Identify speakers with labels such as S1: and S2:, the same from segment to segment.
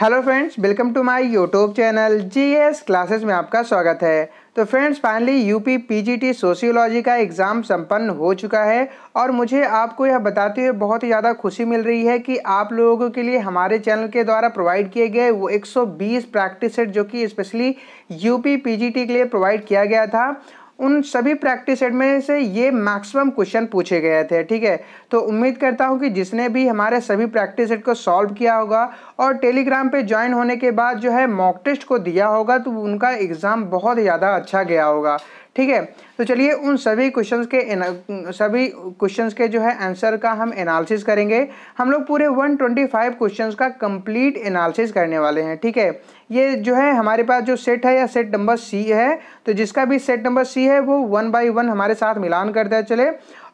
S1: Hello friends welcome to my YouTube channel GS classes में आपका स्वागत है तो friends finally UP PGT sociology का एग्ज़ाम संपन्न हो चुका है और मुझे आपको यह बताते हुए बहुत ही ज़्यादा खुशी मिल रही है कि आप लोगों के लिए हमारे चैनल के द्वारा प्रोवाइड किए गए वो 120 प्रैक्टिस सेट जो कि स्पेशली यूपी पीजीटी के लिए प्रोवाइड किया गया था उन सभी प्रैक्टिस सेट में से ये मैक्सिमम क्वेश्चन पूछे गए थे ठीक है तो उम्मीद करता हूँ कि जिसने भी हमारे सभी प्रैक्टिस सेट को सॉल्व किया होगा और टेलीग्राम पे ज्वाइन होने के बाद जो है मॉक टेस्ट को दिया होगा तो उनका एग्ज़ाम बहुत ज़्यादा अच्छा गया होगा ठीक है तो चलिए उन सभी क्वेश्चन के सभी क्वेश्चन के जो है आंसर का हम एनालिसिस करेंगे हम लोग पूरे 125 क्वेश्चंस का कंप्लीट एनालिसिस करने वाले हैं ठीक है ये जो है हमारे पास जो सेट है या सेट नंबर सी है तो जिसका भी सेट नंबर सी है वो वन बाई वन हमारे साथ मिलान करता है चले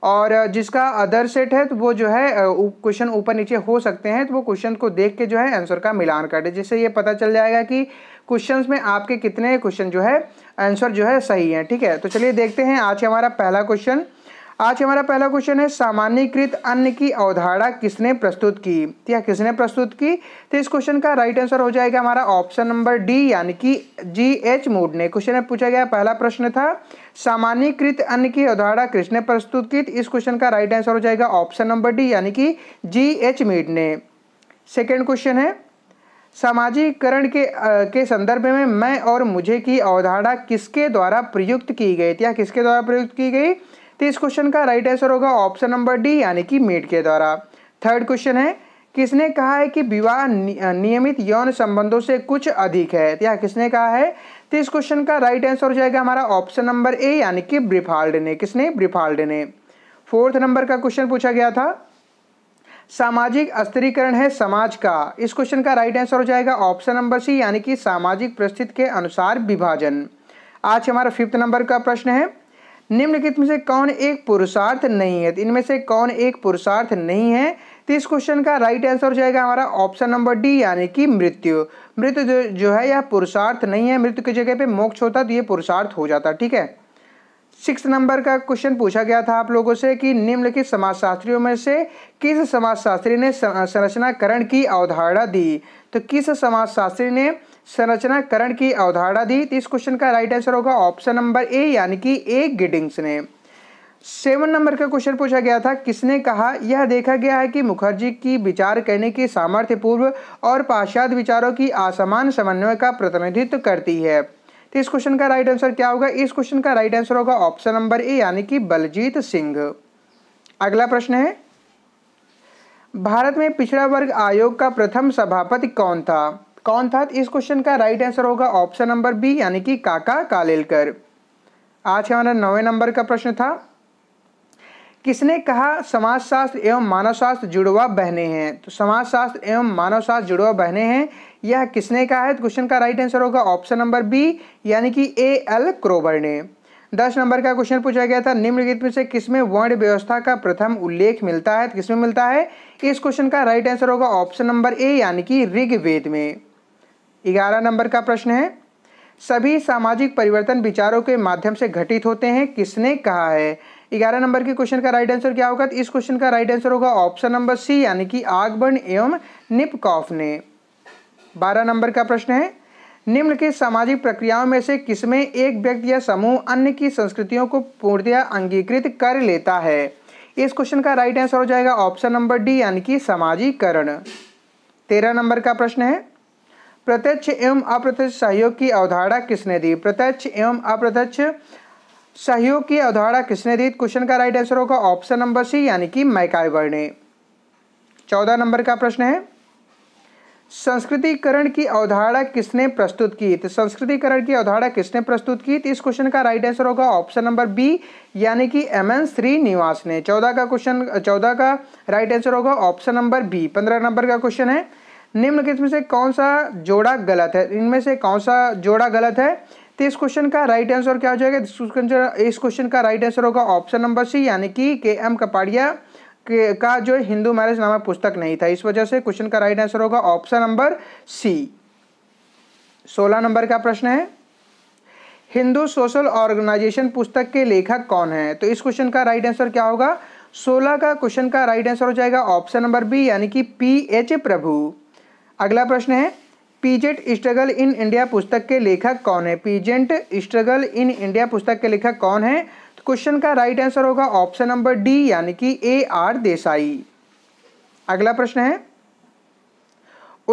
S1: और जिसका अदर सेट है तो वो जो है क्वेश्चन ऊपर नीचे हो सकते हैं तो वो क्वेश्चन को देख के जो है आंसर का मिलान कर दे जिससे ये पता चल जाएगा कि क्वेश्चंस में आपके कितने क्वेश्चन जो है आंसर जो है सही है ठीक है तो चलिए देखते हैं आज हमारा पहला क्वेश्चन आज हमारा पहला क्वेश्चन है सामान्यकृत अन्न की अवधारणा किसने प्रस्तुत की या किसने प्रस्तुत की तो इस क्वेश्चन का राइट आंसर हो जाएगा हमारा ऑप्शन नंबर डी यानी कि जी एच मूड ने क्वेश्चन में पूछा गया पहला प्रश्न था सामान्यकृत अन्न की अवधारणा किसने प्रस्तुत की तो इस क्वेश्चन का राइट आंसर हो जाएगा ऑप्शन नंबर डी यानी कि जी एच मीड ने सेकेंड क्वेश्चन है सामाजिकरण के आ, के संदर्भ में मैं और मुझे की अवधारणा किसके द्वारा प्रयुक्त की गई थी तो या किसके द्वारा प्रयुक्त की गई तो इस क्वेश्चन का राइट आंसर होगा ऑप्शन नंबर डी यानी कि मेट के द्वारा थर्ड क्वेश्चन है किसने कहा है कि विवाह नियमित यौन संबंधों से कुछ अधिक है तो या किसने कहा है तो इस क्वेश्चन का राइट आंसर हो जाएगा हमारा ऑप्शन नंबर ए यानी कि ब्रिफाल्ड ने किसने ब्रिफाल्ड ने फोर्थ नंबर का क्वेश्चन पूछा गया था सामाजिक स्त्रीकरण है समाज का इस क्वेश्चन का राइट आंसर हो जाएगा ऑप्शन नंबर सी यानी कि सामाजिक परिस्थिति के अनुसार विभाजन आज हमारा फिफ्थ नंबर का प्रश्न है निम्नलिखित में से कौन एक पुरुषार्थ नहीं है तो इनमें से कौन एक पुरुषार्थ नहीं है तो इस क्वेश्चन का राइट आंसर हो जाएगा हमारा ऑप्शन नंबर डी यानी कि मृत्यु मृत्यु जो जो है यह पुरुषार्थ नहीं है मृत्यु की जगह पे मोक्ष होता तो ये पुरुषार्थ हो जाता ठीक है सिक्स नंबर का क्वेश्चन पूछा गया था आप लोगों से कि निम्नलिखित समाजशास्त्रियों में से किस समाजशास्त्री ने संरचनाकरण की अवधारणा दी तो किस समाजशास्त्री ने संरचनाकरण की अवधारणा दी तो इस क्वेश्चन का राइट आंसर होगा ऑप्शन नंबर ए यानी कि ए गिडिंग्स ने सेवन नंबर का क्वेश्चन पूछा गया था किसने कहा यह देखा गया है कि मुखर्जी की विचार करने की सामर्थ्य पूर्व और पाश्चात विचारों की असमान समन्वय का प्रतिनिधित्व करती है तो इस क्वेश्चन का राइट आंसर क्या होगा इस क्वेश्चन का राइट आंसर होगा ऑप्शन नंबर ए यानी कि बलजीत सिंह अगला प्रश्न है भारत में पिछड़ा वर्ग आयोग का प्रथम सभापति कौन था कौन था इस क्वेश्चन का राइट आंसर होगा ऑप्शन नंबर बी यानी कि काका कालेलकर आज हमारा नौवे नंबर का प्रश्न था किसने कहा समाजशास्त्र एवं मानवशास्त्र जुड़वा बहने हैं तो समाजशास्त्र एवं मानवशास्त्र जुड़वा बहने हैं यह किसने कहा है तो क्वेश्चन का राइट आंसर होगा ऑप्शन नंबर बी यानी कि ए एल क्रोबर ने दस नंबर का क्वेश्चन पूछा गया था निम्नलिखित में से किसमें वर्ण व्यवस्था का प्रथम उल्लेख मिलता है तो किसमें मिलता है इस क्वेश्चन का राइट आंसर होगा ऑप्शन नंबर ए यानी कि ऋग्वेद में ग्यारह नंबर का प्रश्न है सभी सामाजिक परिवर्तन विचारों के माध्यम से घटित होते हैं किसने कहा है ग्यारह नंबर के क्वेश्चन का राइट आंसर क्या होगा तो इस क्वेश्चन का राइट आंसर होगा ऑप्शन नंबर सी यानी कि आगबर्ण एवं निपकॉफ ने बारह नंबर का प्रश्न है निम्न के सामाजिक प्रक्रियाओं में से किसमें एक व्यक्ति या समूह अन्य की संस्कृतियों को पूर्णतया अंगीकृत कर लेता है इस क्वेश्चन का राइट आंसर हो जाएगा ऑप्शन नंबर डी यानी कि समाजीकरण तेरह नंबर का प्रश्न है प्रत्यक्ष एवं अप्रत्यक्ष सहयोग की अवधारणा किसने दी प्रत्यक्ष एवं अप्रत्यक्ष सहयोग की अवधारणा किसने दी क्वेश्चन का राइट आंसर होगा ऑप्शन नंबर सी यानी कि मैकाइवर ने चौदह नंबर का प्रश्न है संस्कृतिकरण की अवधारणा किसने प्रस्तुत की तो संस्कृतिकरण की अवधारणा किसने प्रस्तुत की तो इस क्वेश्चन का राइट आंसर होगा ऑप्शन नंबर बी यानी कि एम एन श्रीनिवास ने चौदह का क्वेश्चन चौदह का राइट आंसर होगा ऑप्शन नंबर बी पंद्रह नंबर का क्वेश्चन है निम्नलिखित में से कौन सा जोड़ा गलत है इनमें से कौन सा जोड़ा गलत है तो इस क्वेश्चन का राइट आंसर क्या हो जाएगा इस क्वेश्चन का राइट आंसर होगा ऑप्शन नंबर सी यानी कि के एम कपाड़िया के का जो हिंदू मैरिज नामक पुस्तक नहीं था इस वजह से क्वेश्चन का राइट आंसर होगा ऑप्शन नंबर सी सोलह नंबर का प्रश्न है हिंदू सोशल ऑर्गेनाइजेशन पुस्तक के लेखक कौन है तो इस क्वेश्चन का राइट आंसर क्या होगा सोलह का क्वेश्चन का राइट आंसर हो जाएगा ऑप्शन नंबर बी यानी कि पी एच प्रभु अगला प्रश्न है पीजेंट स्ट्रगल इन इंडिया पुस्तक के लेखक कौन है पीजेंट स्ट्रगल इन इंडिया पुस्तक के लेखक कौन है क्वेश्चन तो का राइट आंसर होगा ऑप्शन नंबर डी यानी कि ए आर देसाई अगला प्रश्न है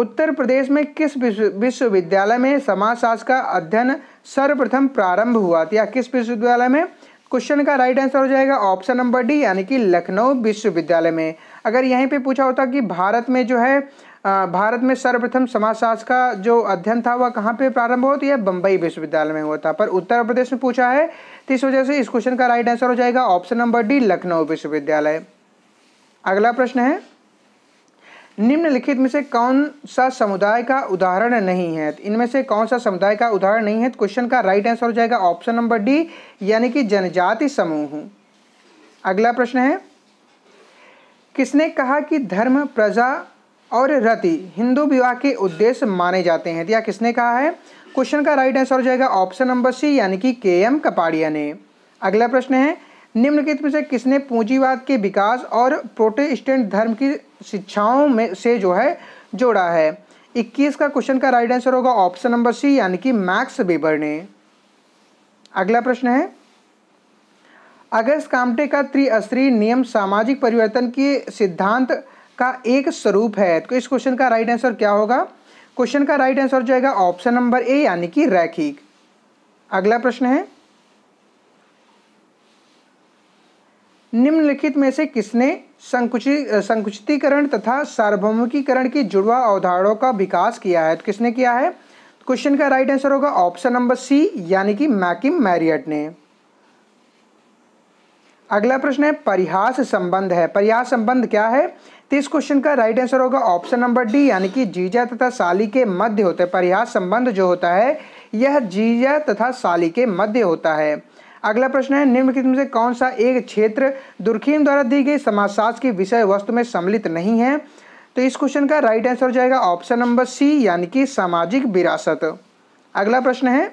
S1: उत्तर प्रदेश में किस विश्वविद्यालय में समाजशास्त्र का अध्ययन सर्वप्रथम प्रारंभ हुआ था तो या किस विश्वविद्यालय में क्वेश्चन का राइट आंसर हो जाएगा ऑप्शन नंबर डी यानी कि लखनऊ विश्वविद्यालय में अगर यहीं पे पूछा होता कि भारत में जो है भारत में सर्वप्रथम समाजशास्त्र का जो अध्ययन था वह कहाँ पे प्रारंभ हुआ तो यह बम्बई विश्वविद्यालय में हुआ था पर उत्तर प्रदेश में पूछा है तो इस वजह से इस क्वेश्चन का राइट आंसर हो जाएगा ऑप्शन नंबर डी लखनऊ विश्वविद्यालय अगला प्रश्न है निम्नलिखित में से कौन सा समुदाय का उदाहरण नहीं है इनमें से कौन सा समुदाय का उदाहरण नहीं है क्वेश्चन तो का राइट आंसर हो जाएगा ऑप्शन नंबर डी यानी कि जनजाति समूह अगला प्रश्न है किसने कहा कि धर्म प्रजा और रति हिंदू विवाह के उद्देश्य माने जाते हैं दिया तो किसने कहा है क्वेश्चन का राइट आंसर हो जाएगा ऑप्शन नंबर सी यानी कि के एम कपाड़िया ने अगला प्रश्न है निम्नलिखित में से किसने पूंजीवाद के विकास और प्रोटेस्टेंट धर्म की शिक्षाओं में से जो है जोड़ा है 21 का क्वेश्चन का राइट आंसर होगा ऑप्शन नंबर सी यानी कि मैक्स बेबर ने अगला प्रश्न है अगस्त कामटे का त्रिअस्त्री नियम सामाजिक परिवर्तन के सिद्धांत का एक स्वरूप है तो इस क्वेश्चन का राइट आंसर क्या होगा क्वेश्चन का राइट आंसर जो है ऑप्शन नंबर ए यानी कि रैखिक अगला प्रश्न है निम्नलिखित में से किसने संकुचित संकुचितीकरण तथा सार्वभौमिकीकरण की जुड़वा अवधारणों का विकास किया है तो किसने किया है क्वेश्चन तो का राइट आंसर होगा ऑप्शन नंबर सी यानी कि मैकिम मैरियट ने अगला प्रश्न है परिहास संबंध है परिहास संबंध क्या है तो इस क्वेश्चन का राइट आंसर होगा ऑप्शन नंबर डी यानी कि जीजा तथा साली के मध्य होते हैं परिहास संबंध जो होता है यह जीजा तथा साली के मध्य होता है अगला प्रश्न है निम्नलिखित में से कौन सा एक क्षेत्र दुर्खीम द्वारा दी गई समाजशास्त्र की विषय वस्तु में सम्मिलित नहीं है तो इस क्वेश्चन का राइट आंसर हो जाएगा ऑप्शन नंबर सी यानी कि सामाजिक विरासत अगला प्रश्न है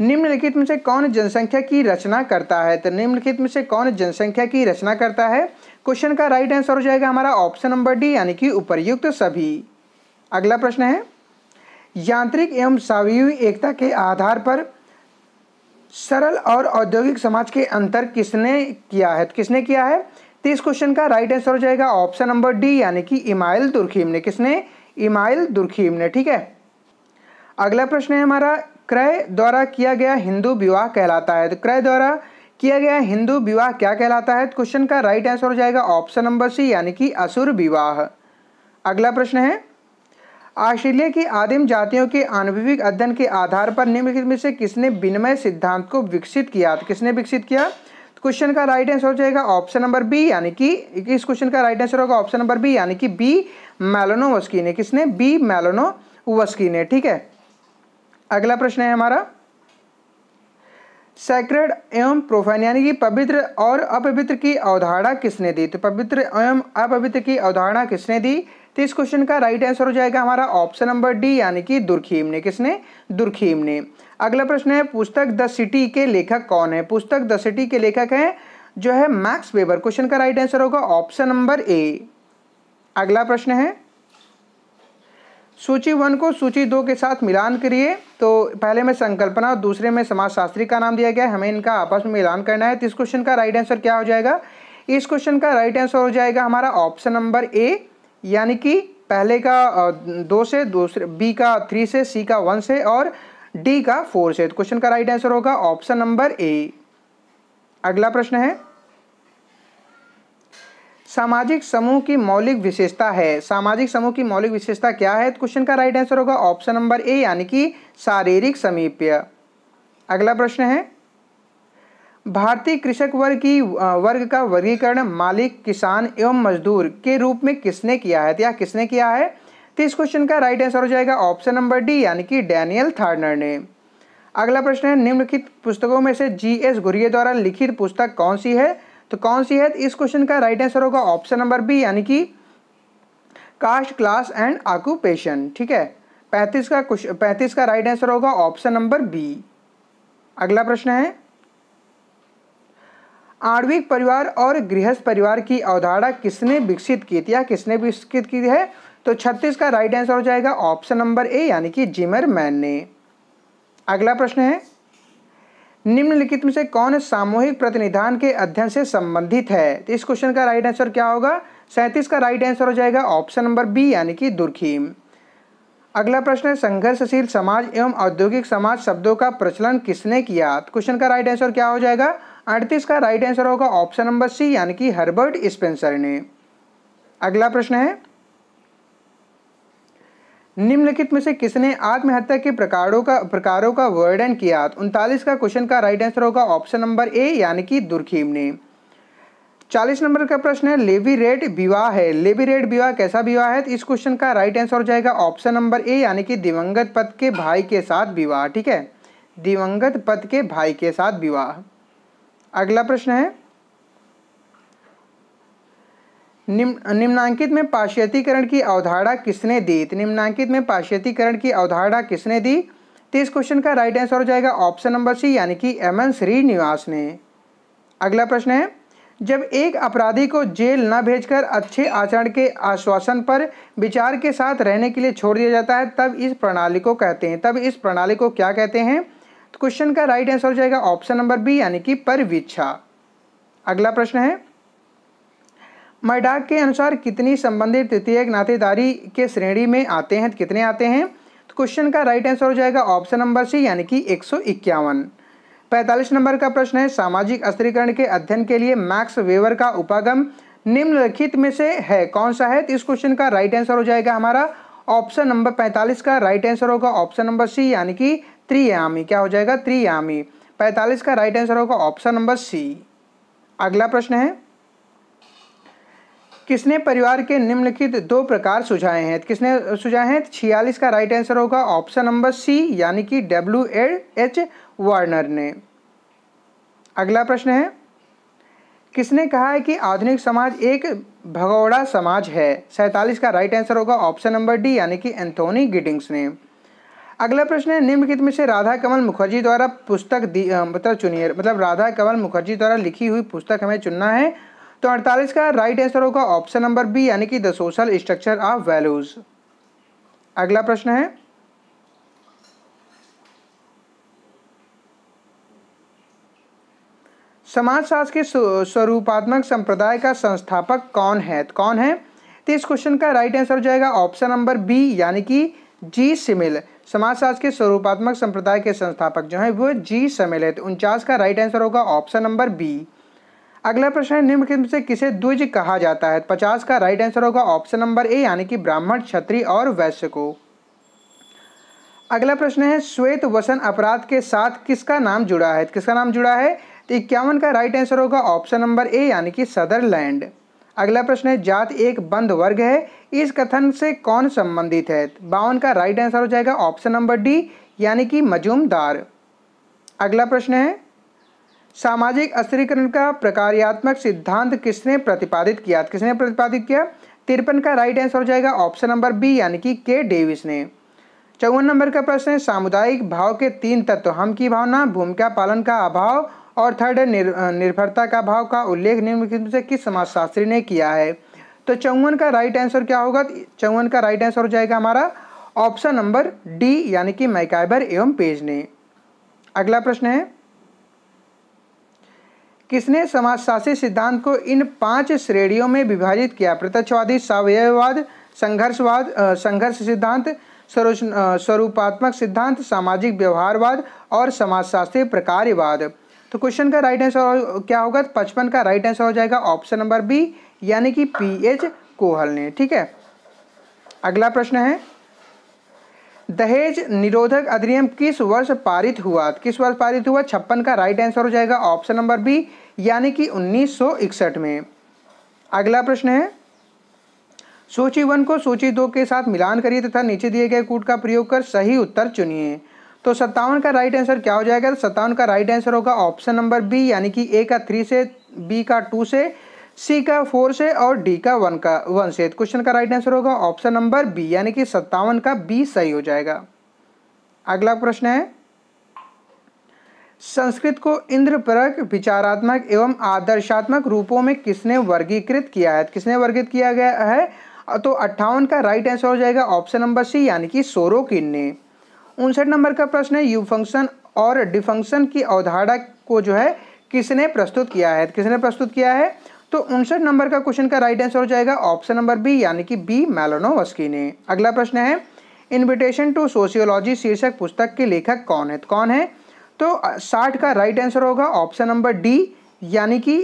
S1: निम्नलिखित में से कौन जनसंख्या की रचना करता है तो निम्नलिखित में से कौन जनसंख्या की रचना करता है क्वेश्चन का राइट आंसर हो जाएगा हमारा ऑप्शन नंबर डी यानी कि उपर्युक्त सभी अगला प्रश्न है यांत्रिक एवं सावयवी एकता के आधार पर सरल और औद्योगिक समाज के अंतर किसने किया है तो किसने किया है तो इस क्वेश्चन का राइट आंसर हो जाएगा ऑप्शन नंबर डी यानी कि इमाइल दुर्खीम ने किसने इमाइल दुर्खीम ने ठीक है अगला प्रश्न है हमारा क्रय द्वारा किया गया हिंदू विवाह कहलाता है तो क्रय द्वारा किया गया हिंदू विवाह क्या कहलाता है क्वेश्चन तो का राइट आंसर हो जाएगा ऑप्शन नंबर सी यानी कि असुर विवाह अगला प्रश्न है ऑस्ट्रेलिया की आदिम जातियों के आनुभविक अध्ययन के आधार पर निम्नलिखित में से किसने विनिमय सिद्धांत को विकसित किया तो किसने विकसित किया क्वेश्चन तो का राइट आंसर हो जाएगा ऑप्शन नंबर बी यानी कि इस क्वेश्चन का राइट आंसर होगा ऑप्शन नंबर बी यानी कि बी वस्की ने किसने बी वस्की ने ठीक है अगला प्रश्न है हमारा सैक्रेड एवं प्रोफाइन यानी कि पवित्र और अपवित्र की अवधारणा किसने दी तो पवित्र एवं अपवित्र की अवधारणा किसने दी तो इस क्वेश्चन का राइट आंसर हो जाएगा हमारा ऑप्शन नंबर डी यानी कि दुर्खीम ने किसने दुर्खीम ने अगला प्रश्न है पुस्तक द सिटी के लेखक कौन है पुस्तक द सिटी के लेखक हैं जो है मैक्स वेबर क्वेश्चन का राइट आंसर होगा ऑप्शन नंबर ए अगला प्रश्न है सूची वन को सूची दो के साथ मिलान करिए तो पहले में संकल्पना और दूसरे में समाजशास्त्री का नाम दिया गया है हमें इनका आपस में मिलान करना है तो इस क्वेश्चन का राइट आंसर क्या हो जाएगा इस क्वेश्चन का राइट आंसर हो जाएगा हमारा ऑप्शन नंबर ए यानी कि पहले का दो से दूसरे बी का थ्री से सी का वन से और डी का फोर से तो क्वेश्चन का राइट आंसर होगा ऑप्शन नंबर ए अगला प्रश्न है सामाजिक समूह की मौलिक विशेषता है सामाजिक समूह की मौलिक विशेषता क्या है क्वेश्चन तो का राइट आंसर होगा ऑप्शन नंबर ए यानी कि शारीरिक समीप्य अगला प्रश्न है भारतीय कृषक वर्ग की वर्ग का वर्गीकरण मालिक किसान एवं मजदूर के रूप में किसने किया है तो या किसने किया है तो इस क्वेश्चन का राइट आंसर हो जाएगा ऑप्शन नंबर डी यानी कि डैनियल थार्नर ने अगला प्रश्न है निम्नलिखित पुस्तकों में से जी एस गुरिये द्वारा लिखित पुस्तक कौन सी है तो कौन सी है तो इस क्वेश्चन का राइट आंसर होगा ऑप्शन नंबर बी यानी कि कास्ट क्लास एंड ऑक्यूपेशन ठीक है पैंतीस का क्वेश्चन पैंतीस का राइट आंसर होगा ऑप्शन नंबर बी अगला प्रश्न है आणविक परिवार और गृहस्थ परिवार की अवधारणा किसने विकसित की थी या किसने विकसित की है तो छत्तीस का राइट आंसर हो जाएगा ऑप्शन नंबर ए यानी कि जिमर मैन ने अगला प्रश्न है निम्नलिखित में से कौन सामूहिक प्रतिनिधान के अध्ययन से संबंधित है तो इस क्वेश्चन का राइट आंसर क्या होगा सैंतीस का राइट आंसर हो जाएगा ऑप्शन नंबर बी यानी कि दुर्खीम अगला प्रश्न है संघर्षशील समाज एवं औद्योगिक समाज शब्दों का प्रचलन किसने किया तो क्वेश्चन का राइट आंसर क्या हो जाएगा अड़तीस का राइट आंसर होगा ऑप्शन नंबर सी यानी कि हर्बर्ट स्पेंसर ने अगला प्रश्न है निम्नलिखित में से किसने आत्महत्या के प्रकारों का प्रकारों का वर्णन किया तो उनतालीस का क्वेश्चन का राइट आंसर होगा ऑप्शन नंबर ए यानी कि दुर्खीम ने चालीस नंबर का प्रश्न है लेवी रेड विवाह है लेवी रेड विवाह कैसा विवाह है तो इस क्वेश्चन का राइट आंसर हो जाएगा ऑप्शन नंबर ए यानी कि दिवंगत पद के भाई के साथ विवाह ठीक है दिवंगत पद के भाई के साथ विवाह अगला प्रश्न है निम्न निम्नांकित में पाश्चातीकरण की अवधारणा किसने दी तो निम्नांकित में पाश्चातीकरण की अवधारणा किसने दी तो इस क्वेश्चन का राइट आंसर हो जाएगा ऑप्शन नंबर सी यानी कि एम एन श्रीनिवास ने अगला प्रश्न है जब एक अपराधी को जेल न भेजकर अच्छे आचरण के आश्वासन पर विचार के साथ रहने के लिए छोड़ दिया जाता है तब इस प्रणाली को कहते हैं तब इस प्रणाली को क्या कहते हैं तो क्वेश्चन का राइट आंसर हो जाएगा ऑप्शन नंबर बी यानी कि परविच्छा अगला प्रश्न है मैडाक के अनुसार कितनी संबंधित तृतीय नातेदारी के श्रेणी में आते हैं कितने आते हैं तो क्वेश्चन का राइट आंसर हो जाएगा ऑप्शन नंबर सी यानी कि एक सौ इक्यावन पैंतालीस नंबर का प्रश्न है सामाजिक अस्त्रीकरण के अध्ययन के लिए मैक्स वेवर का उपागम निम्नलिखित में से है कौन सा है तो इस क्वेश्चन का राइट आंसर हो जाएगा हमारा ऑप्शन नंबर पैंतालीस का राइट आंसर होगा ऑप्शन नंबर सी यानी कि त्रियामी क्या हो जाएगा त्रियामी पैंतालीस का राइट आंसर होगा ऑप्शन नंबर सी अगला प्रश्न है किसने परिवार के निम्नलिखित दो प्रकार सुझाए हैं किसने सुझाए हैं छियालीस का राइट आंसर होगा ऑप्शन नंबर सी यानी कि डब्ल्यू एल एच वार्नर ने अगला प्रश्न है किसने कहा है कि आधुनिक समाज एक भगौड़ा समाज है सैंतालीस का राइट आंसर होगा ऑप्शन नंबर डी यानी कि एंथोनी गिडिंग्स ने अगला प्रश्न है निम्नलिखित में से राधा कमल मुखर्जी द्वारा पुस्तक दी मतलब चुनिए मतलब राधा कमल मुखर्जी द्वारा लिखी हुई पुस्तक हमें चुनना है तो 48 का राइट आंसर होगा ऑप्शन नंबर बी यानी कि the social structure of values अगला प्रश्न है समाजशास्त्र के स्वरूपात्मक संप्रदाय का संस्थापक कौन है तो कौन है तो इस क्वेश्चन का राइट आंसर हो जाएगा ऑप्शन नंबर बी यानी कि जी सिमिल समाजशास्त्र के स्वरूपात्मक संप्रदाय के संस्थापक जो है वो जी समिल है तो उनचास का राइट आंसर होगा ऑप्शन नंबर बी अगला प्रश्न है निम्नलिखित से किसे द्विज कहा जाता है तो पचास का राइट आंसर होगा ऑप्शन नंबर ए यानी कि ब्राह्मण क्षत्रिय और वैश्य को अगला प्रश्न है श्वेत वसन अपराध के साथ किसका नाम जुड़ा है तो किसका नाम जुड़ा है तो इक्यावन का राइट आंसर होगा ऑप्शन नंबर ए यानी कि सदरलैंड अगला प्रश्न है जात एक बंद वर्ग है इस कथन से कौन संबंधित है तो बावन का राइट आंसर हो जाएगा ऑप्शन नंबर डी यानी कि मजूमदार अगला प्रश्न है सामाजिक अस्थिरीकरण का प्रकार्यात्मक सिद्धांत किसने प्रतिपादित किया किसने प्रतिपादित किया तिरपन का राइट आंसर हो जाएगा ऑप्शन नंबर बी यानी कि के डेविस ने चौवन नंबर का प्रश्न है सामुदायिक भाव के तीन तत्व हम की भावना भूमिका पालन का अभाव और थर्ड निर, निर्भरता का भाव का उल्लेख निम्नलिखित से किस समाजशास्त्री ने किया है तो चौवन का राइट आंसर क्या होगा चौवन का राइट आंसर हो जाएगा हमारा ऑप्शन नंबर डी यानी कि मैकाइबर एवं पेज ने अगला प्रश्न है किसने समाजशास्त्री सिद्धांत को इन पांच श्रेणियों में विभाजित किया प्रत्यक्षवादी सवयवाद संघर्षवाद संघर्ष सिद्धांत स्वरूपात्मक सिद्धांत सामाजिक व्यवहारवाद और समाजशास्त्रीय प्रकारवाद तो क्वेश्चन का राइट आंसर क्या होगा पचपन का राइट आंसर हो जाएगा ऑप्शन नंबर बी यानी कि पी एच कोहल ने ठीक है अगला प्रश्न है दहेज निरोधक अधिनियम किस वर्ष पारित हुआ किस वर्ष पारित हुआ छप्पन का राइट आंसर हो जाएगा ऑप्शन नंबर बी यानी कि 1961 में अगला प्रश्न है सूची वन को सूची दो के साथ मिलान करिए तथा नीचे दिए गए कूट का प्रयोग कर सही उत्तर चुनिए तो सत्तावन का राइट आंसर क्या हो जाएगा सत्तावन का राइट आंसर होगा ऑप्शन नंबर बी यानी कि ए का थ्री से बी का टू से सी का फोर से और डी का वन का वन से क्वेश्चन तो का राइट आंसर होगा ऑप्शन नंबर बी यानी कि सत्तावन का बी सही हो जाएगा अगला प्रश्न है संस्कृत को इंद्रपरक विचारात्मक एवं आदर्शात्मक रूपों में किसने वर्गीकृत किया है किसने वर्गित किया गया है तो अट्ठावन का राइट आंसर हो जाएगा ऑप्शन नंबर सी यानी कि सोरो ने उनसठ नंबर का प्रश्न है यू फंक्शन और डिफंक्शन की अवधारणा को जो है किसने प्रस्तुत किया है किसने प्रस्तुत किया है तो उनसठ नंबर का क्वेश्चन का राइट आंसर हो जाएगा ऑप्शन नंबर बी यानी कि बी मैलोनोवस्की ने अगला प्रश्न है इनविटेशन टू सोशियोलॉजी शीर्षक पुस्तक के लेखक कौन है तो कौन है तो साठ का राइट आंसर होगा ऑप्शन नंबर डी यानी कि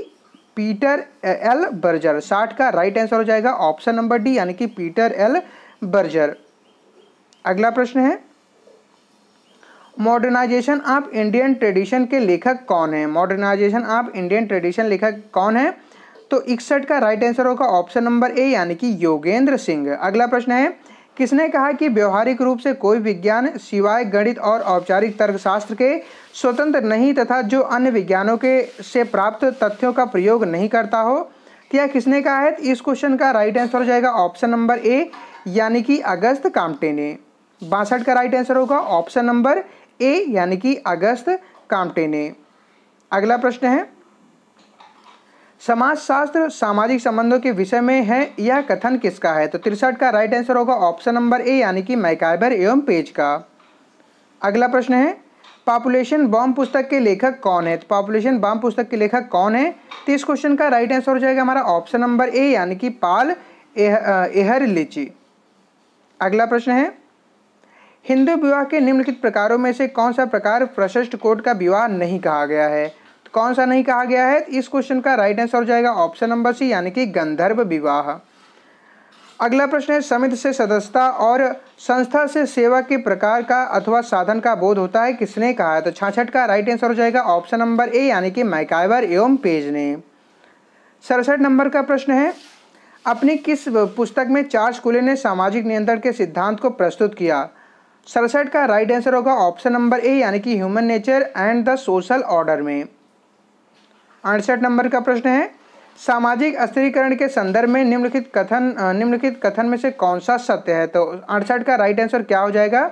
S1: पीटर एल बर्जर साठ का राइट आंसर हो जाएगा ऑप्शन नंबर डी यानी कि पीटर एल बर्जर अगला प्रश्न है मॉडर्नाइजेशन ऑफ इंडियन ट्रेडिशन के लेखक कौन है मॉडर्नाइजेशन ऑफ इंडियन ट्रेडिशन लेखक कौन है तो इकसठ का राइट आंसर होगा ऑप्शन नंबर ए यानी कि योगेंद्र सिंह अगला प्रश्न है किसने कहा कि व्यवहारिक रूप से कोई विज्ञान सिवाय गणित और औपचारिक तर्कशास्त्र के स्वतंत्र नहीं तथा जो अन्य विज्ञानों के से प्राप्त तथ्यों का प्रयोग नहीं करता हो क्या तो किसने कहा है इस क्वेश्चन का राइट आंसर हो जाएगा ऑप्शन नंबर ए यानी कि अगस्त कामटे ने बासठ का राइट आंसर होगा ऑप्शन नंबर ए यानी कि अगस्त कामटे ने अगला प्रश्न है समाजशास्त्र सामाजिक संबंधों के विषय में है यह कथन किसका है तो तिरसठ का राइट आंसर होगा ऑप्शन नंबर ए यानी कि मैकाइबर एवं पेज का अगला प्रश्न है पॉपुलेशन बम पुस्तक के लेखक कौन है तो पॉपुलेशन बम पुस्तक के लेखक कौन है तो इस क्वेश्चन का राइट आंसर हो जाएगा हमारा ऑप्शन नंबर ए यानी कि पाल एह, एहर लीची अगला प्रश्न है हिंदू विवाह के निम्नलिखित प्रकारों में से कौन सा प्रकार प्रशस्ट कोट का विवाह नहीं कहा गया है कौन सा नहीं कहा गया है इस क्वेश्चन का राइट आंसर हो जाएगा ऑप्शन नंबर सी यानी कि गंधर्व विवाह अगला प्रश्न है समिति से सदस्यता और संस्था से सेवा के प्रकार का अथवा साधन का बोध होता है किसने कहा है तो छाछठ का राइट आंसर हो जाएगा ऑप्शन नंबर ए यानी कि मैकाइवर एवं पेज ने सड़सठ नंबर का प्रश्न है अपनी किस पुस्तक में चार्ल्स कुले ने सामाजिक नियंत्रण के सिद्धांत को प्रस्तुत किया सड़सठ का राइट आंसर होगा ऑप्शन नंबर ए यानी कि human nature and the social order में अड़सठ नंबर का प्रश्न है सामाजिक स्थिरीकरण के संदर्भ में निम्नलिखित कथन निम्नलिखित कथन में से कौन सा सत्य है तो अड़सठ का राइट आंसर क्या हो जाएगा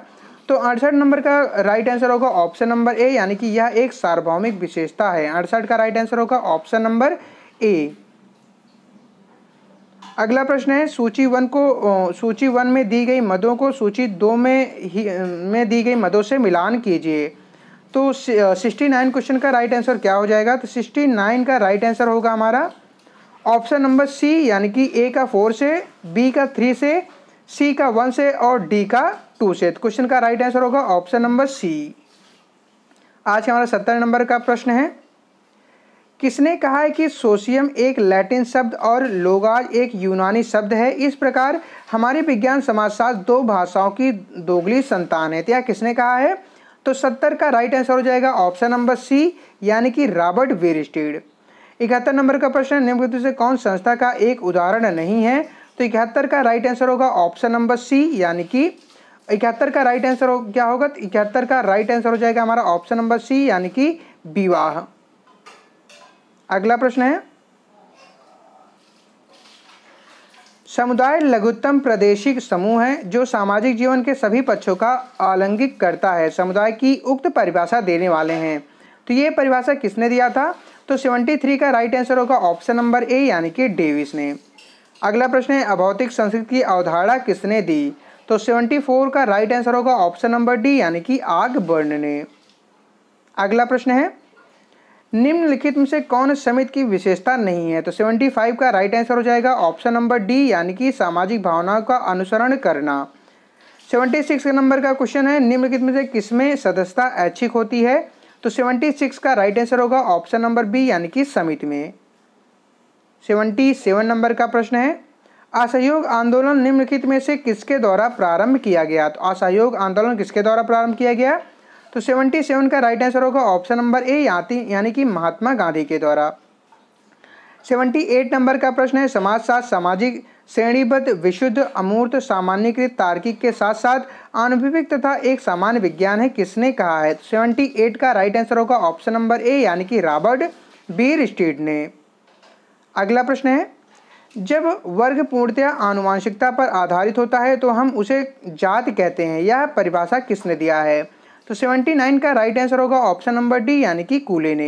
S1: तो अड़सठ नंबर का राइट आंसर होगा ऑप्शन नंबर ए यानी कि यह एक सार्वभौमिक विशेषता है अड़सठ का राइट आंसर होगा ऑप्शन नंबर ए अगला प्रश्न है सूची वन को सूची वन में दी गई मदों को सूची दो में ही में दी गई मदों से मिलान कीजिए तो सिक्सटी नाइन क्वेश्चन का राइट आंसर क्या हो जाएगा तो सिक्सटी नाइन का राइट आंसर होगा हमारा ऑप्शन नंबर सी यानी कि ए का फोर से बी का थ्री से सी का वन से और डी का टू से तो क्वेश्चन का राइट आंसर होगा ऑप्शन नंबर सी आज हमारा सत्तर नंबर का प्रश्न है किसने कहा है कि सोशियम एक लैटिन शब्द और लोगाज एक यूनानी शब्द है इस प्रकार हमारे विज्ञान समाजशास्त्र दो भाषाओं की दोगली संतान है तो यह किसने कहा है तो सत्तर का राइट आंसर हो जाएगा ऑप्शन नंबर सी यानी कि रॉबर्ट वेरिस्टेड इकहत्तर नंबर का प्रश्न निम्नलिखित से कौन संस्था का एक उदाहरण नहीं है तो इकहत्तर का राइट आंसर होगा ऑप्शन नंबर सी यानी कि इकहत्तर का राइट आंसर हो क्या होगा तो इकहत्तर का राइट आंसर हो जाएगा हमारा ऑप्शन नंबर सी यानी कि विवाह अगला प्रश्न है समुदाय लघुत्तम प्रादेशिक समूह है जो सामाजिक जीवन के सभी पक्षों का आलंगिक करता है समुदाय की उक्त परिभाषा देने वाले हैं तो ये परिभाषा किसने दिया था तो 73 का राइट आंसर होगा ऑप्शन नंबर ए यानी कि डेविस ने अगला प्रश्न है अभौतिक संस्कृति की अवधारणा किसने दी तो 74 का राइट आंसर होगा ऑप्शन नंबर डी यानी कि आग बर्न ने अगला प्रश्न है निम्नलिखित में से कौन समिति की विशेषता नहीं है तो 75 का राइट आंसर हो जाएगा ऑप्शन नंबर डी यानी कि सामाजिक भावनाओं का अनुसरण करना 76 के नंबर का क्वेश्चन है निम्नलिखित में से किसमें सदस्यता ऐच्छिक होती है तो 76 का राइट आंसर होगा ऑप्शन नंबर बी यानी कि समिति में 77 नंबर का प्रश्न है असहयोग आंदोलन निम्नलिखित में से किसके द्वारा प्रारंभ किया गया तो असहयोग आंदोलन किसके द्वारा प्रारंभ किया गया तो 77 का राइट आंसर होगा ऑप्शन नंबर ए यानी कि महात्मा गांधी के द्वारा 78 नंबर का प्रश्न है समाज साथ सामाजिक श्रेणीबद्ध विशुद्ध अमूर्त सामान्यकृत तार्किक के साथ साथ आनुभविक तथा एक सामान्य विज्ञान है किसने कहा है तो सेवेंटी एट का राइट आंसर होगा ऑप्शन नंबर ए यानी कि रॉबर्ट बीर स्टीड ने अगला प्रश्न है जब वर्ग पूर्णतया आनुवांशिकता पर आधारित होता है तो हम उसे जात कहते हैं यह परिभाषा किसने दिया है तो 79 का राइट आंसर होगा ऑप्शन नंबर डी यानी कि कूले ने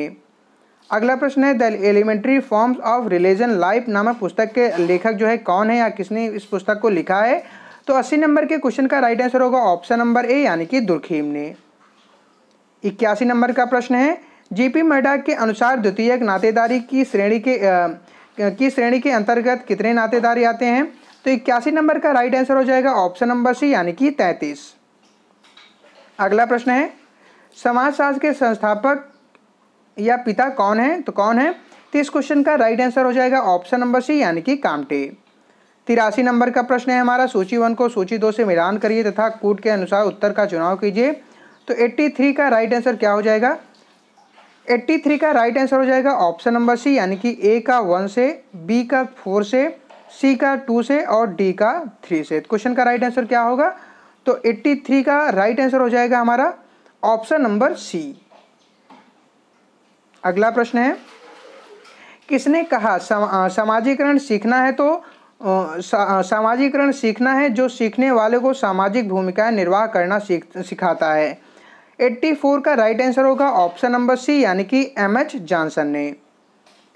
S1: अगला प्रश्न है the elementary forms of religion life नामक पुस्तक के लेखक जो है कौन है या किसने इस पुस्तक को लिखा है तो 80 नंबर के क्वेश्चन का राइट आंसर होगा ऑप्शन नंबर ए यानी कि दुर्खीम ने इक्यासी नंबर का प्रश्न है जीपी मर्डा के अनुसार द्वितीय नातेदारी की श्रेणी के की श्रेणी के अंतर्गत कितने नातेदारी आते हैं तो इक्यासी नंबर का राइट आंसर हो जाएगा ऑप्शन नंबर सी यानी कि तैंतीस अगला प्रश्न है समाजशास्त्र के संस्थापक या पिता कौन है तो कौन है तो इस क्वेश्चन का राइट आंसर हो जाएगा ऑप्शन नंबर सी यानी कि कामटे तिरासी नंबर का प्रश्न है हमारा सूची वन को सूची दो से मिलान करिए तथा कूट के अनुसार उत्तर का चुनाव कीजिए तो 83 का राइट आंसर क्या हो जाएगा 83 का राइट आंसर हो जाएगा ऑप्शन नंबर सी यानी कि ए का वन से बी का फोर से सी का टू से और डी का थ्री से क्वेश्चन तो का राइट आंसर क्या होगा तो 83 का राइट आंसर हो जाएगा हमारा ऑप्शन नंबर सी अगला प्रश्न है किसने कहा सम, सामाजिकरण सीखना है तो सामाजिकरण सीखना है जो सीखने वाले को सामाजिक भूमिकाएं निर्वाह करना सीख सिखाता है 84 का राइट आंसर होगा ऑप्शन नंबर सी यानी कि एम एच जॉनसन ने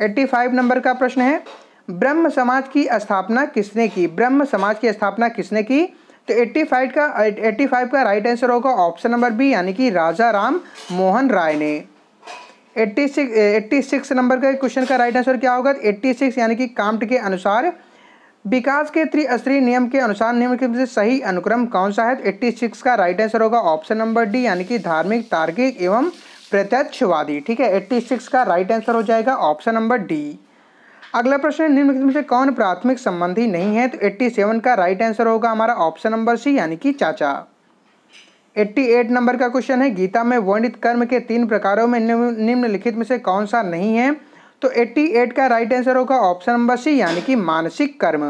S1: 85 नंबर का प्रश्न है ब्रह्म समाज की स्थापना किसने की ब्रह्म समाज की स्थापना किसने की तो 85 का 85 का राइट आंसर होगा ऑप्शन नंबर बी यानी कि राजा राम मोहन राय ने 86 86 नंबर का क्वेश्चन का राइट आंसर क्या होगा 86 यानी कि काम्ट के अनुसार विकास के त्रिस्तरीय नियम के अनुसार निम्नलिखित से सही अनुक्रम कौन सा है एट्टी 86 का राइट आंसर होगा ऑप्शन नंबर डी यानी कि धार्मिक तार्किक एवं प्रत्यक्षवादी ठीक है 86 का राइट आंसर हो जाएगा ऑप्शन नंबर डी अगला प्रश्न निम्नलिखित में से कौन प्राथमिक संबंधी नहीं है तो 87 का राइट आंसर होगा हमारा ऑप्शन नंबर सी यानी कि चाचा 88 नंबर का क्वेश्चन है गीता में वर्णित कर्म के तीन प्रकारों में निम्नलिखित में से कौन सा नहीं है तो 88 का राइट आंसर होगा ऑप्शन नंबर सी यानी कि मानसिक कर्म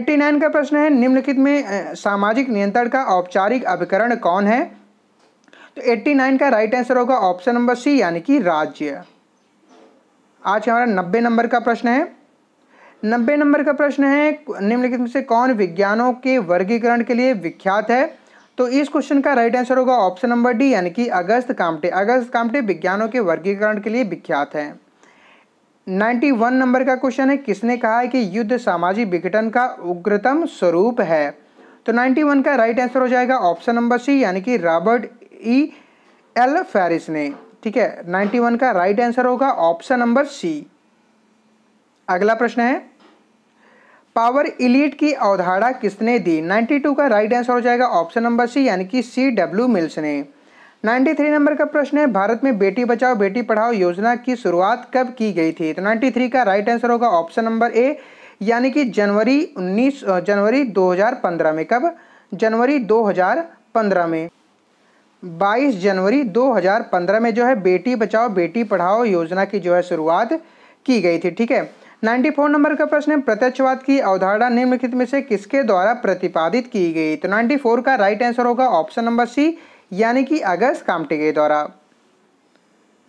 S1: 89 का प्रश्न है निम्नलिखित में सामाजिक नियंत्रण का औपचारिक अभिकरण कौन है तो 89 का राइट आंसर होगा ऑप्शन नंबर सी यानी कि राज्य आज हमारा नब्बे नंबर का प्रश्न है नब्बे नंबर का प्रश्न है निम्नलिखित में से कौन विज्ञानों के वर्गीकरण के लिए विख्यात है तो इस क्वेश्चन का राइट आंसर होगा ऑप्शन नंबर डी यानी कि अगस्त कामटे अगस्त कामटे विज्ञानों के वर्गीकरण के लिए विख्यात है नाइन्टी वन नंबर का क्वेश्चन है किसने कहा है कि युद्ध सामाजिक विघटन का उग्रतम स्वरूप है तो नाइन्टी वन का राइट आंसर हो जाएगा ऑप्शन नंबर सी यानी कि Robert E e. L Faris ने ठीक है 91 का राइट आंसर होगा ऑप्शन नंबर सी अगला प्रश्न है पावर इलीट की अवधारणा किसने दी 92 का राइट आंसर हो जाएगा ऑप्शन नंबर सी यानी कि सी डब्ल्यू मिल्स ने 93 नंबर का प्रश्न है भारत में बेटी बचाओ बेटी पढ़ाओ योजना की शुरुआत कब की गई थी तो 93 का राइट आंसर होगा ऑप्शन नंबर ए यानी कि जनवरी 19 जनवरी 2015 में कब जनवरी 2015 में 22 जनवरी 2015 में जो है बेटी बचाओ बेटी पढ़ाओ योजना की जो है शुरुआत की गई थी ठीक है 94 नंबर का प्रश्न है प्रत्यक्षवाद की अवधारणा निम्नलिखित में से किसके द्वारा प्रतिपादित की गई तो 94 का राइट आंसर होगा ऑप्शन नंबर सी यानी कि अगस्त कामटे के द्वारा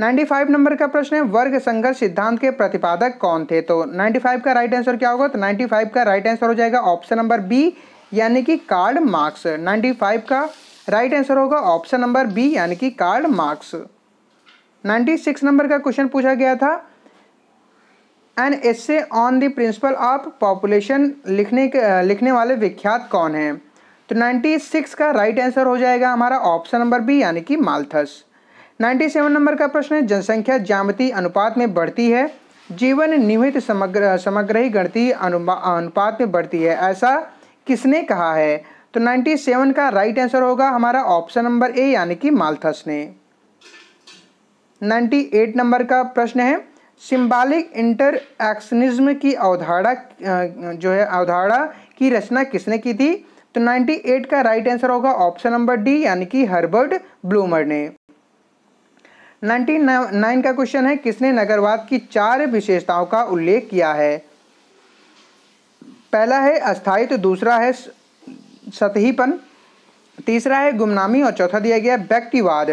S1: 95 नंबर का प्रश्न है वर्ग संघर्ष सिद्धांत के प्रतिपादक कौन थे तो 95 का राइट आंसर क्या होगा तो 95 का राइट आंसर हो जाएगा ऑप्शन नंबर बी यानी कि कार्ड मार्क्स 95 का राइट आंसर होगा ऑप्शन नंबर बी यानी कि कार्ड मार्क्स 96 नंबर का क्वेश्चन पूछा गया था an essay on the principle of population लिखने के लिखने वाले विख्यात कौन हैं तो 96 का राइट right आंसर हो जाएगा हमारा ऑप्शन नंबर बी यानी कि मालथस 97 नंबर का प्रश्न है जनसंख्या ज्यामिति अनुपात में बढ़ती है जीवन निहित समग्र समग्र ही गणती अनुपात में बढ़ती है ऐसा किसने कहा है तो 97 का राइट आंसर होगा हमारा ऑप्शन नंबर ए यानी कि माल्थस ने 98 नंबर का प्रश्न है सिंबालिक इंटर एक्शनिज्म की अवधारणा जो है अवधारणा की रचना किसने की थी तो 98 का राइट आंसर होगा ऑप्शन नंबर डी यानी कि हर्बर्ट ब्लूमर ने 99 का क्वेश्चन है किसने नगरवाद की चार विशेषताओं का उल्लेख किया है पहला है अस्थायित्व तो दूसरा है सतहीपन तीसरा है गुमनामी और चौथा दिया गया व्यक्तिवाद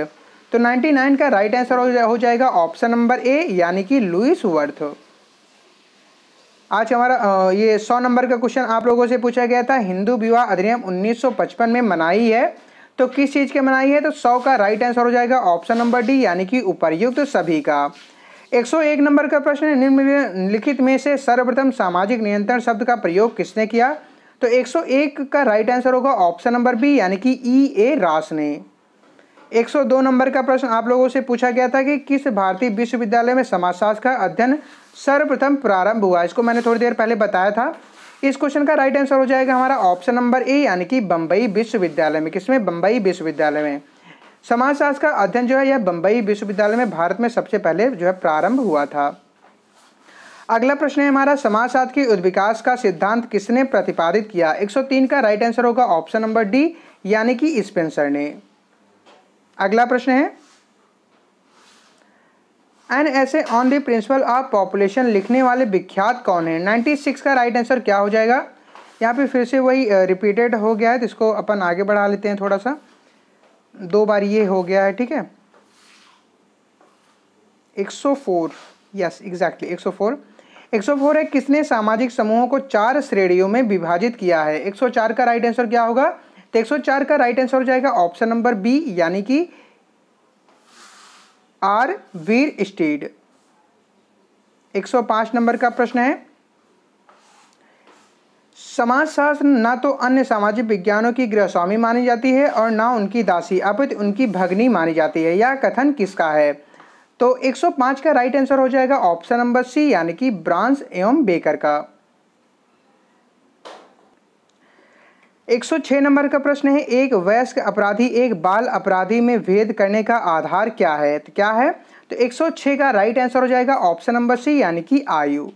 S1: तो 99 का राइट आंसर हो जाएगा ऑप्शन नंबर ए यानी कि लुइस वर्थ आज हमारा ये 100 नंबर का क्वेश्चन आप लोगों से पूछा गया था हिंदू विवाह अधिनियम 1955 में मनाई है तो किस चीज़ के मनाई है तो 100 का राइट आंसर हो जाएगा ऑप्शन नंबर डी यानी कि उपरयुक्त तो सभी का 101 नंबर का प्रश्न निम्नलिखित में से सर्वप्रथम सामाजिक नियंत्रण शब्द का प्रयोग किसने किया तो 101 का राइट आंसर होगा ऑप्शन नंबर बी यानी कि ई ए रास ने 102 नंबर का प्रश्न आप लोगों से पूछा गया था कि किस भारतीय विश्वविद्यालय में समाजशास्त्र का अध्ययन सर्वप्रथम प्रारंभ हुआ इसको मैंने थोड़ी देर पहले बताया था इस क्वेश्चन का राइट आंसर हो जाएगा हमारा ऑप्शन नंबर ए यानी कि बम्बई विश्वविद्यालय में किसमें बम्बई विश्वविद्यालय में समाजशास्त्र का अध्ययन जो है यह बम्बई विश्वविद्यालय में भारत में सबसे पहले जो है प्रारंभ हुआ था अगला प्रश्न है हमारा समाजशास्त्र के उद्विकास का सिद्धांत किसने प्रतिपादित किया 103 का राइट आंसर होगा ऑप्शन नंबर डी यानी कि स्पेंसर ने अगला प्रश्न है an essay on the principle of population लिखने वाले विख्यात कौन है 96 का राइट आंसर क्या हो जाएगा यहाँ पे फिर से वही रिपीटेड हो गया है तो इसको अपन आगे बढ़ा लेते हैं थोड़ा सा दो बार ये हो गया है ठीक है 104 यस एग्जैक्टली 104 104 है किसने सामाजिक समूहों को चार श्रेणियों में विभाजित किया है 104 का राइट आंसर क्या होगा तो 104 का राइट आंसर हो जाएगा ऑप्शन नंबर बी यानी कि आर वीर सौ 105 नंबर का प्रश्न है समाजशास्त्र ना तो अन्य सामाजिक विज्ञानों की गृहस्वामी मानी जाती है और ना उनकी दासी अपित उनकी भगनी मानी जाती है यह कथन किसका है तो 105 का राइट आंसर हो जाएगा ऑप्शन नंबर सी यानी कि ब्रांस एवं बेकर का 106 नंबर का प्रश्न है एक वयस्क अपराधी एक बाल अपराधी में भेद करने का आधार क्या है तो क्या है तो 106 का राइट आंसर हो जाएगा ऑप्शन नंबर सी यानी कि आयु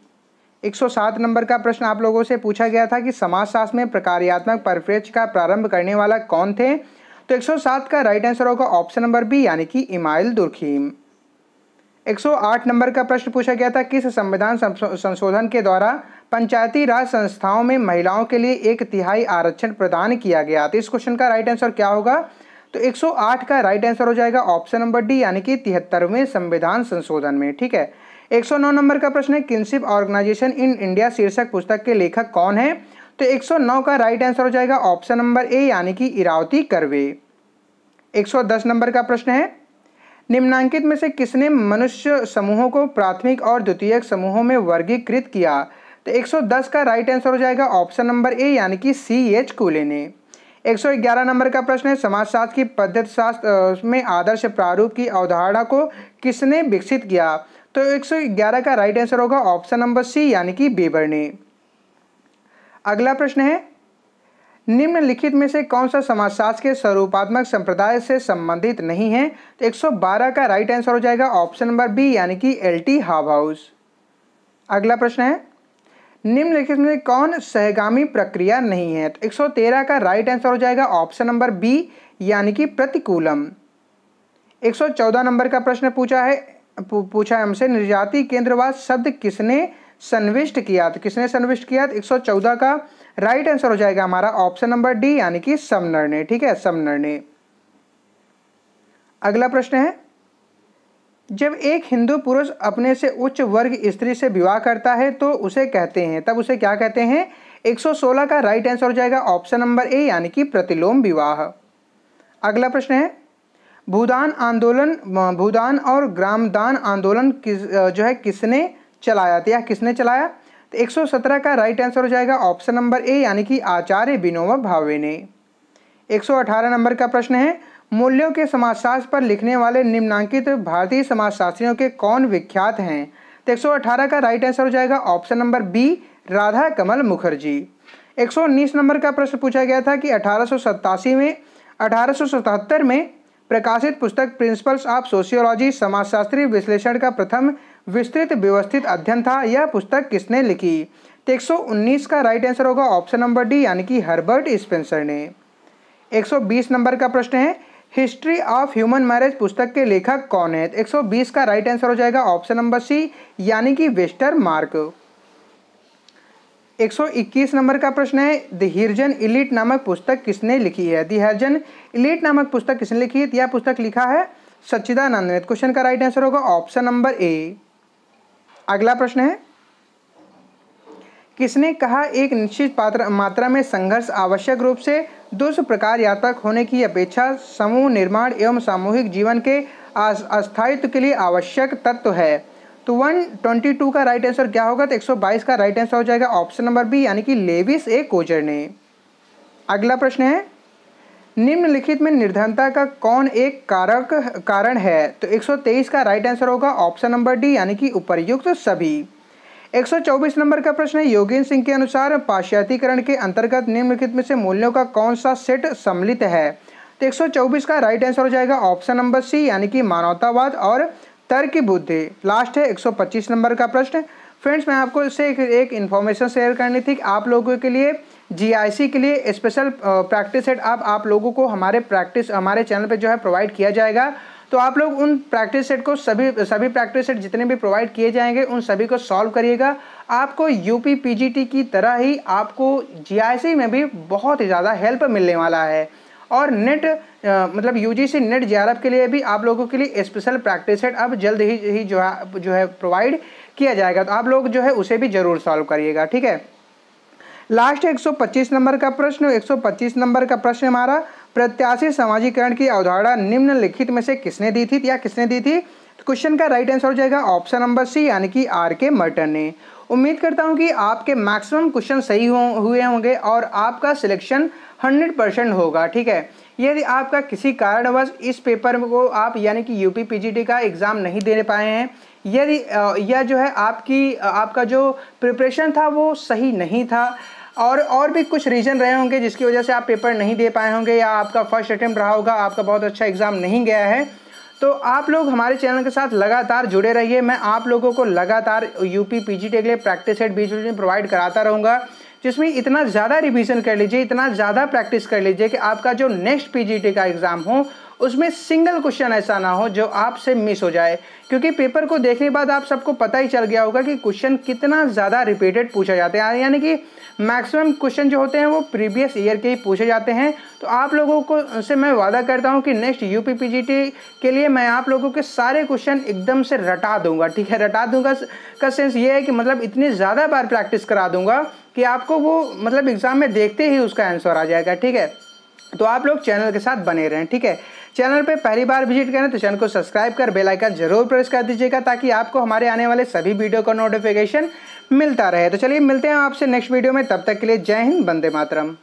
S1: 107 नंबर का प्रश्न आप लोगों से पूछा गया था कि समाजशास्त्र में प्रकार्यात्मक परिप्रेक्ष का प्रारंभ करने वाला कौन थे तो 107 का राइट आंसर होगा ऑप्शन नंबर बी यानी कि इमाइल दुर्खीम 108 नंबर का प्रश्न पूछा गया था किस संविधान संशोधन के द्वारा पंचायती राज संस्थाओं में महिलाओं के लिए एक तिहाई आरक्षण प्रदान किया गया तो इस क्वेश्चन का राइट आंसर क्या होगा तो 108 का राइट आंसर हो जाएगा ऑप्शन नंबर डी यानी कि तिहत्तरवें संविधान संशोधन में ठीक है 109 नंबर का प्रश्न है किनशिप ऑर्गेनाइजेशन इन इंडिया शीर्षक पुस्तक के लेखक कौन है तो 109 का राइट आंसर हो जाएगा ऑप्शन नंबर ए यानी कि इरावती करवे 110 नंबर का प्रश्न है निम्नांकित में से किसने मनुष्य समूहों को प्राथमिक और द्वितीयक समूहों में वर्गीकृत किया तो 110 का राइट आंसर हो जाएगा ऑप्शन नंबर ए यानी कि सी एच कूले ने एक नंबर का प्रश्न है समाजशास्त्र की पद्धति शास्त्र में आदर्श प्रारूप की अवधारणा को किसने विकसित किया तो 111 का राइट आंसर होगा ऑप्शन नंबर सी यानी कि बेबर ने अगला प्रश्न है निम्नलिखित में से कौन सा समाजशास्त्र के स्वरूपात्मक संप्रदाय से संबंधित नहीं है तो 112 का राइट आंसर हो जाएगा ऑप्शन नंबर बी यानी कि एल टी हाव हाउस अगला प्रश्न है निम्नलिखित में कौन सहगामी प्रक्रिया नहीं है तो 113 का राइट आंसर हो जाएगा ऑप्शन नंबर बी यानी कि प्रतिकूलम 114 नंबर का प्रश्न पूछा है पूछा है हमसे निर्जाति केंद्रवाद शब्द किसने संविष्ट किया तो किसने संविष्ट किया तो चौदह का राइट आंसर हो जाएगा हमारा ऑप्शन नंबर डी यानी कि समनर ने ठीक है समनर ने अगला प्रश्न है जब एक हिंदू पुरुष अपने से उच्च वर्ग स्त्री से विवाह करता है तो उसे कहते हैं तब उसे क्या कहते हैं 116 का राइट आंसर हो जाएगा ऑप्शन नंबर ए यानी कि प्रतिलोम विवाह अगला प्रश्न है भूदान आंदोलन भूदान और ग्रामदान आंदोलन किस जो है किसने चलाया था या किसने चलाया तो 117 का राइट आंसर हो जाएगा ऑप्शन नंबर ए यानी कि आचार्य विनोबा भावे ने 118 नंबर का प्रश्न है मूल्यों के समाजशास्त्र पर लिखने वाले निम्नांकित भारतीय समाजशास्त्रियों के कौन विख्यात हैं तो एक का राइट आंसर हो जाएगा option number B Radha Kamal Mukherjee एक नंबर का प्रश्न पूछा गया था कि अठारह में अठारह में प्रकाशित पुस्तक प्रिंसिपल्स ऑफ सोशियोलॉजी समाजशास्त्री विश्लेषण का प्रथम विस्तृत व्यवस्थित अध्ययन था यह पुस्तक किसने लिखी तो उन्नीस का राइट आंसर होगा ऑप्शन नंबर डी यानी कि हर्बर्ट स्पेंसर ने 120 नंबर का प्रश्न है हिस्ट्री ऑफ ह्यूमन मैरिज पुस्तक के लेखक कौन है 120 का राइट आंसर हो जाएगा ऑप्शन नंबर सी यानी कि वेस्टर मार्क 121 नंबर का प्रश्न है द हिरजन इलीट नामक पुस्तक किसने लिखी है दि हिरजन इलीट नामक पुस्तक किसने लिखी है यह पुस्तक लिखा है सच्चिदानंद ने क्वेश्चन का राइट आंसर होगा ऑप्शन नंबर ए अगला प्रश्न है किसने कहा एक निश्चित पात्र मात्रा में संघर्ष आवश्यक रूप से दुष्प्रकार यात्रा होने की अपेक्षा समूह निर्माण एवं सामूहिक जीवन के अस्थायित्व के लिए आवश्यक तत्व है तो 122 का राइट आंसर क्या होगा तो 122 का राइट आंसर हो जाएगा ऑप्शन नंबर बी यानी कि लेविस ए कोजर ने अगला प्रश्न है निम्नलिखित में निर्धनता का कौन एक कारक कारण है तो 123 का राइट आंसर होगा ऑप्शन नंबर डी यानी कि उपरयुक्त तो सभी 124 नंबर का प्रश्न है योगेंद्र सिंह के अनुसार पाश्चातीकरण के अंतर्गत निम्नलिखित में से मूल्यों का कौन सा सेट सम्मिलित है तो 124 का राइट आंसर हो जाएगा ऑप्शन नंबर सी यानी कि मानवतावाद और तर्क बुद्धि लास्ट है एक नंबर का प्रश्न फ्रेंड्स मैं आपको इससे एक एक इन्फॉर्मेशन शेयर करनी थी कि आप लोगों के लिए जीआईसी के लिए स्पेशल प्रैक्टिस सेट आप आप लोगों को हमारे प्रैक्टिस हमारे चैनल पे जो है प्रोवाइड किया जाएगा तो आप लोग उन प्रैक्टिस सेट को सभी सभी प्रैक्टिस सेट जितने भी प्रोवाइड किए जाएंगे उन सभी को सॉल्व करिएगा आपको यू पी की तरह ही आपको जी में भी बहुत ही ज़्यादा हेल्प मिलने वाला है और नेट मतलब U G C NET JRF के लिए भी आप लोगों के लिए स्पेशल प्रैक्टिस सेट अब जल्द ही जो है जो है प्रोवाइड किया जाएगा तो आप लोग जो है उसे भी ज़रूर सॉल्व करिएगा ठीक है लास्ट 125 नंबर का प्रश्न 125 नंबर का प्रश्न हमारा प्रत्याशी समाजीकरण की अवधारणा निम्नलिखित में से किसने दी थी या किसने दी थी क्वेश्चन तो का राइट आंसर हो जाएगा ऑप्शन नंबर सी यानी कि आर के मर्टन ने उम्मीद करता हूं कि आपके मैक्सिमम क्वेश्चन सही हो, हुए होंगे और आपका सिलेक्शन हंड्रेड परसेंट होगा ठीक है यदि आपका किसी कारणवश इस पेपर को आप यानी कि यूपी पीजीटी का एग्ज़ाम नहीं दे पाए हैं यदि यह जो है आपकी आपका जो प्रिपरेशन था वो सही नहीं था और और भी कुछ रीज़न रहे होंगे जिसकी वजह से आप पेपर नहीं दे पाए होंगे या आपका फर्स्ट अटैम्प्ट रहा होगा आपका बहुत अच्छा एग्ज़ाम नहीं गया है तो आप लोग हमारे चैनल के साथ लगातार जुड़े रहिए मैं आप लोगों को लगातार यूपी पीजीटी के लिए प्रैक्टिस सेट बीच बीच में प्रोवाइड कराता रहूँगा जिसमें इतना ज़्यादा रिवीजन कर लीजिए इतना ज़्यादा प्रैक्टिस कर लीजिए कि आपका जो नेक्स्ट पीजीटी का एग्ज़ाम हो उसमें सिंगल क्वेश्चन ऐसा ना हो जो आपसे मिस हो जाए क्योंकि पेपर को देखने के बाद आप सबको पता ही चल गया होगा कि क्वेश्चन कितना ज़्यादा रिपीटेड पूछा जाता है यानी कि मैक्सिमम क्वेश्चन जो होते हैं वो प्रीवियस ईयर के ही पूछे जाते हैं तो आप लोगों को से मैं वादा करता हूँ कि नेक्स्ट यू पी के लिए मैं आप लोगों के सारे क्वेश्चन एकदम से रटा दूंगा ठीक है रटा दूंगा का सेंस ये है कि मतलब इतनी ज़्यादा बार प्रैक्टिस करा दूंगा कि आपको वो मतलब एग्ज़ाम में देखते ही उसका आंसर आ जाएगा ठीक है तो आप लोग चैनल के साथ बने रहें ठीक है चैनल पे पहली बार विजिट करें तो चैनल को सब्सक्राइब कर बेल आइकन जरूर प्रेस कर दीजिएगा ताकि आपको हमारे आने वाले सभी वीडियो का नोटिफिकेशन मिलता रहे तो चलिए मिलते हैं आपसे नेक्स्ट वीडियो में तब तक के लिए जय हिंद बंदे मातरम